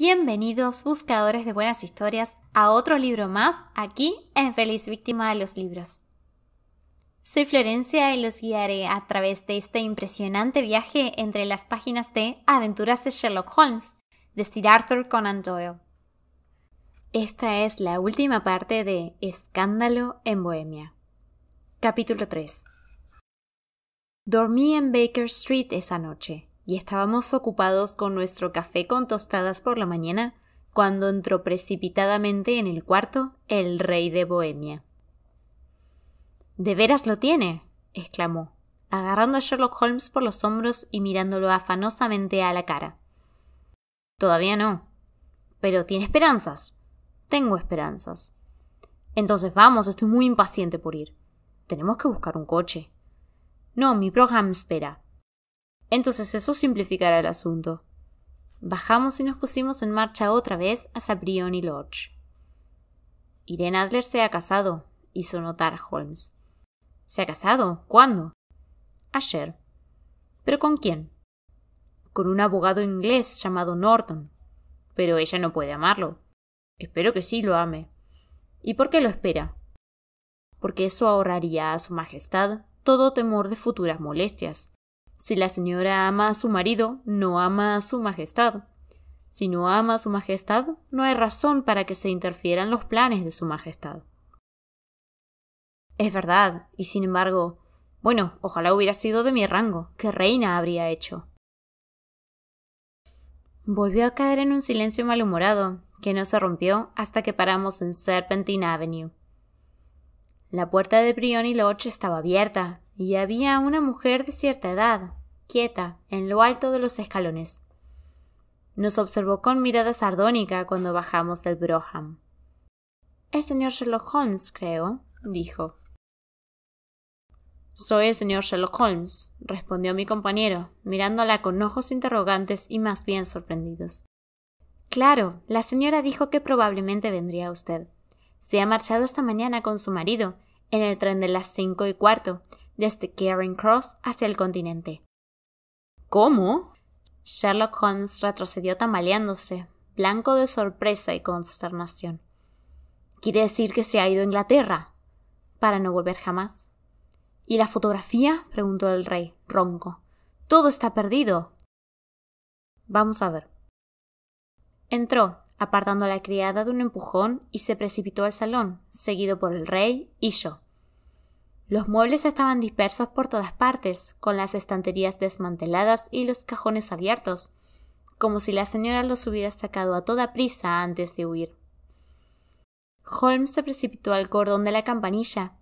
Bienvenidos buscadores de buenas historias a otro libro más aquí en Feliz Víctima de los Libros. Soy Florencia y los guiaré a través de este impresionante viaje entre las páginas de Aventuras de Sherlock Holmes de Sir Arthur Conan Doyle. Esta es la última parte de Escándalo en Bohemia. Capítulo 3. Dormí en Baker Street esa noche y estábamos ocupados con nuestro café con tostadas por la mañana cuando entró precipitadamente en el cuarto el rey de Bohemia. De veras lo tiene, exclamó, agarrando a Sherlock Holmes por los hombros y mirándolo afanosamente a la cara. Todavía no. Pero tiene esperanzas. Tengo esperanzas. Entonces vamos, estoy muy impaciente por ir. Tenemos que buscar un coche. No, mi programa espera. Entonces eso simplificará el asunto. Bajamos y nos pusimos en marcha otra vez hacia Briony Lodge. Irene Adler se ha casado, hizo notar Holmes. ¿Se ha casado? ¿Cuándo? Ayer. ¿Pero con quién? Con un abogado inglés llamado Norton. Pero ella no puede amarlo. Espero que sí lo ame. ¿Y por qué lo espera? Porque eso ahorraría a Su Majestad todo temor de futuras molestias. Si la señora ama a su marido, no ama a su Majestad. Si no ama a su Majestad, no hay razón para que se interfieran los planes de su Majestad. Es verdad, y sin embargo, bueno, ojalá hubiera sido de mi rango. ¿Qué reina habría hecho? Volvió a caer en un silencio malhumorado, que no se rompió hasta que paramos en Serpentine Avenue. La puerta de Briony Lodge estaba abierta y había una mujer de cierta edad, quieta, en lo alto de los escalones. Nos observó con mirada sardónica cuando bajamos del Broham. El señor Sherlock Holmes, creo, dijo. Soy el señor Sherlock Holmes, respondió mi compañero, mirándola con ojos interrogantes y más bien sorprendidos. Claro, la señora dijo que probablemente vendría usted. Se ha marchado esta mañana con su marido, en el tren de las cinco y cuarto, desde Caring Cross hacia el continente. ¿Cómo? Sherlock Holmes retrocedió tambaleándose, blanco de sorpresa y consternación. ¿Quiere decir que se ha ido a Inglaterra? Para no volver jamás. ¿Y la fotografía? preguntó el rey, ronco. Todo está perdido. Vamos a ver. Entró, apartando a la criada de un empujón y se precipitó al salón, seguido por el rey y yo. Los muebles estaban dispersos por todas partes, con las estanterías desmanteladas y los cajones abiertos, como si la señora los hubiera sacado a toda prisa antes de huir. Holmes se precipitó al cordón de la campanilla,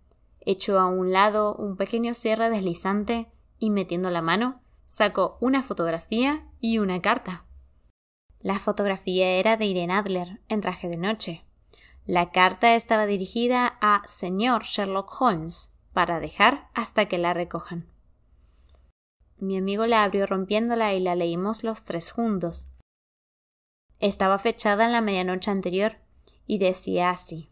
echó a un lado un pequeño cierre deslizante y metiendo la mano, sacó una fotografía y una carta. La fotografía era de Irene Adler, en traje de noche. La carta estaba dirigida a señor Sherlock Holmes, para dejar hasta que la recojan. Mi amigo la abrió rompiéndola y la leímos los tres juntos. Estaba fechada en la medianoche anterior y decía así.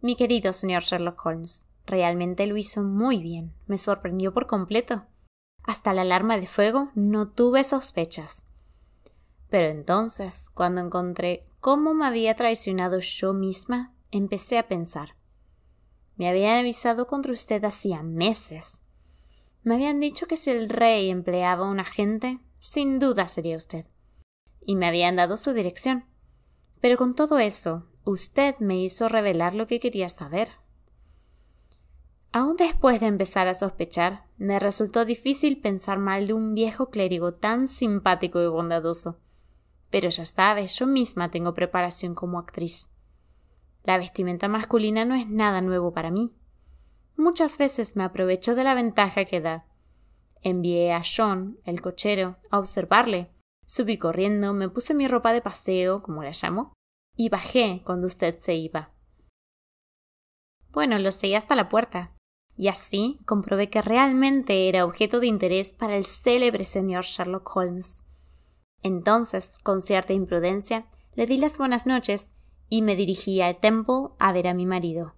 Mi querido señor Sherlock Holmes, realmente lo hizo muy bien. Me sorprendió por completo. Hasta la alarma de fuego no tuve sospechas. Pero entonces, cuando encontré cómo me había traicionado yo misma, empecé a pensar. Me habían avisado contra usted hacía meses. Me habían dicho que si el rey empleaba un agente, sin duda sería usted. Y me habían dado su dirección. Pero con todo eso, usted me hizo revelar lo que quería saber. Aún después de empezar a sospechar, me resultó difícil pensar mal de un viejo clérigo tan simpático y bondadoso. Pero ya sabes, yo misma tengo preparación como actriz. La vestimenta masculina no es nada nuevo para mí. Muchas veces me aprovecho de la ventaja que da. Envié a John, el cochero, a observarle. Subí corriendo, me puse mi ropa de paseo, como la llamo, y bajé cuando usted se iba. Bueno, lo seguí hasta la puerta y así comprobé que realmente era objeto de interés para el célebre señor Sherlock Holmes. Entonces, con cierta imprudencia, le di las buenas noches y me dirigí al Temple a ver a mi marido.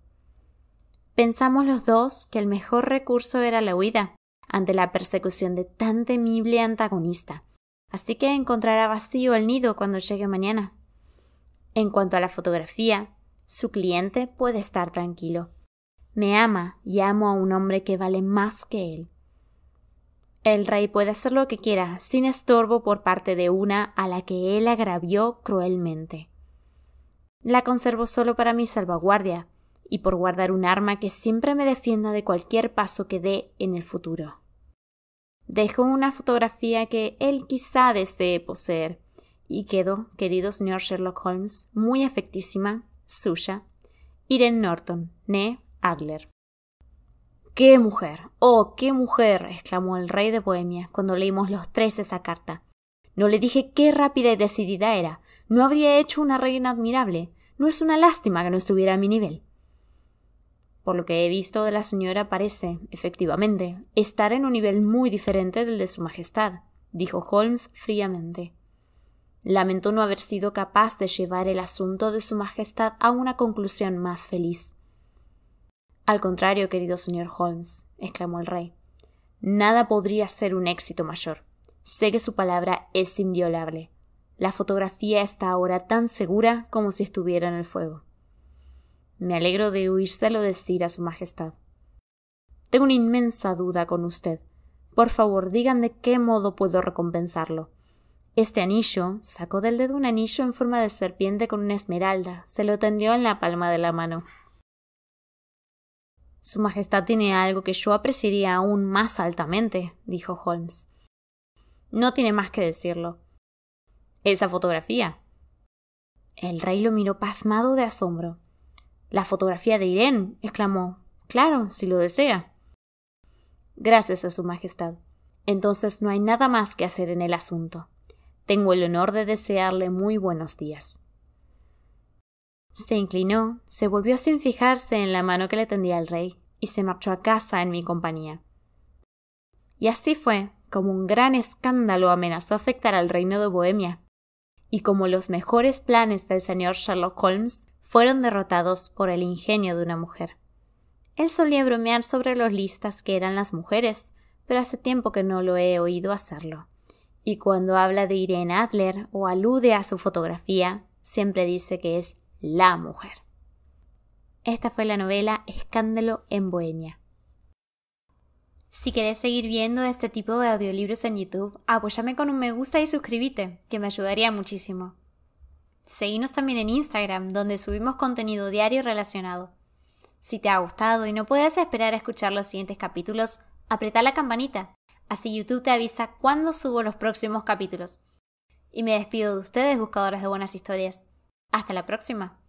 Pensamos los dos que el mejor recurso era la huida ante la persecución de tan temible antagonista, así que encontrará vacío el nido cuando llegue mañana. En cuanto a la fotografía, su cliente puede estar tranquilo me ama y amo a un hombre que vale más que él. El rey puede hacer lo que quiera, sin estorbo por parte de una a la que él agravió cruelmente. La conservo solo para mi salvaguardia, y por guardar un arma que siempre me defienda de cualquier paso que dé en el futuro. Dejo una fotografía que él quizá desee poseer, y quedo, querido señor Sherlock Holmes, muy afectísima, suya, Irene Norton, ne Adler. ¡Qué mujer! ¡Oh, qué mujer! exclamó el rey de Bohemia cuando leímos los tres esa carta. No le dije qué rápida y decidida era. No habría hecho una reina admirable. No es una lástima que no estuviera a mi nivel. Por lo que he visto de la señora parece, efectivamente, estar en un nivel muy diferente del de su Majestad, dijo Holmes fríamente. Lamento no haber sido capaz de llevar el asunto de su Majestad a una conclusión más feliz. Al contrario, querido señor Holmes, exclamó el rey, nada podría ser un éxito mayor. Sé que su palabra es inviolable. La fotografía está ahora tan segura como si estuviera en el fuego. Me alegro de oírselo decir a su Majestad. Tengo una inmensa duda con usted. Por favor, digan de qué modo puedo recompensarlo. Este anillo sacó del dedo un anillo en forma de serpiente con una esmeralda, se lo tendió en la palma de la mano. Su Majestad tiene algo que yo apreciaría aún más altamente, dijo Holmes. No tiene más que decirlo. Esa fotografía. El rey lo miró pasmado de asombro. La fotografía de Irene, exclamó. Claro, si lo desea. Gracias a Su Majestad. Entonces no hay nada más que hacer en el asunto. Tengo el honor de desearle muy buenos días. Se inclinó, se volvió sin fijarse en la mano que le tendía el rey, y se marchó a casa en mi compañía. Y así fue como un gran escándalo amenazó afectar al reino de Bohemia, y como los mejores planes del señor Sherlock Holmes fueron derrotados por el ingenio de una mujer. Él solía bromear sobre los listas que eran las mujeres, pero hace tiempo que no lo he oído hacerlo. Y cuando habla de Irene Adler o alude a su fotografía, siempre dice que es la mujer. Esta fue la novela Escándalo en Bohemia. Si querés seguir viendo este tipo de audiolibros en YouTube, apóyame con un me gusta y suscríbete, que me ayudaría muchísimo. Seguinos también en Instagram, donde subimos contenido diario relacionado. Si te ha gustado y no puedes esperar a escuchar los siguientes capítulos, apretá la campanita, así YouTube te avisa cuándo subo los próximos capítulos. Y me despido de ustedes, buscadores de buenas historias. Hasta la próxima.